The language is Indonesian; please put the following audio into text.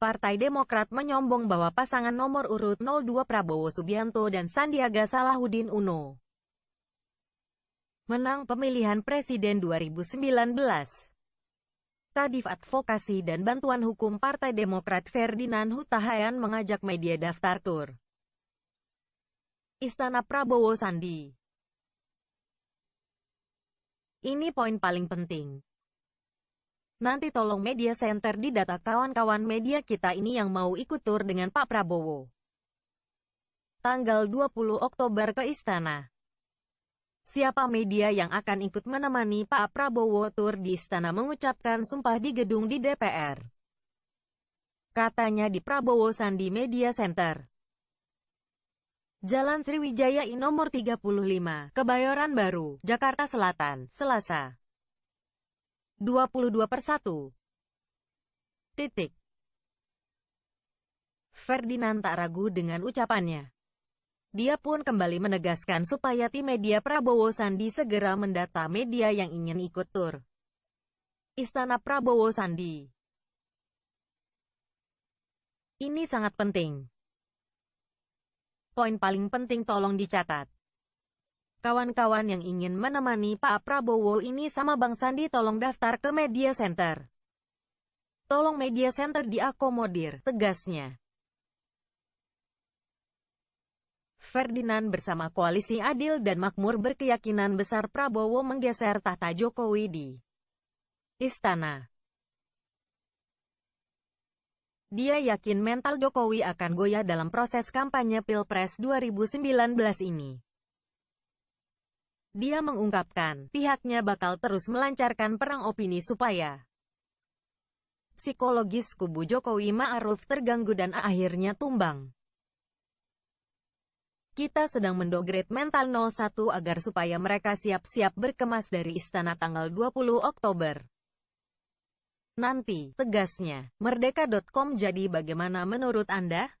Partai Demokrat menyombong bahwa pasangan nomor urut 02 Prabowo Subianto dan Sandiaga Salahuddin Uno menang pemilihan presiden 2019. Kadif Advokasi dan Bantuan Hukum Partai Demokrat Ferdinand Hutahayan mengajak media daftar tur. Istana Prabowo Sandi. Ini poin paling penting. Nanti tolong media center di data kawan-kawan media kita ini yang mau ikut tur dengan Pak Prabowo. Tanggal 20 Oktober ke Istana. Siapa media yang akan ikut menemani Pak Prabowo tur di Istana mengucapkan sumpah di gedung di DPR? Katanya di Prabowo Sandi Media Center. Jalan Sriwijaya I nomor 35, Kebayoran Baru, Jakarta Selatan, Selasa. 22 per 1. Titik. Ferdinand tak ragu dengan ucapannya. Dia pun kembali menegaskan supaya tim media Prabowo Sandi segera mendata media yang ingin ikut tur. Istana Prabowo Sandi. Ini sangat penting. Poin paling penting tolong dicatat. Kawan-kawan yang ingin menemani Pak Prabowo ini sama Bang Sandi tolong daftar ke media center. Tolong media center diakomodir, tegasnya. Ferdinand bersama Koalisi Adil dan Makmur berkeyakinan besar Prabowo menggeser tahta Jokowi di Istana. Dia yakin mental Jokowi akan goyah dalam proses kampanye Pilpres 2019 ini. Dia mengungkapkan, pihaknya bakal terus melancarkan perang opini supaya psikologis kubu Jokowi Ma'ruf terganggu dan akhirnya tumbang. Kita sedang mendogret mental 01 agar supaya mereka siap-siap berkemas dari istana tanggal 20 Oktober nanti, tegasnya. Merdeka.com jadi bagaimana menurut Anda?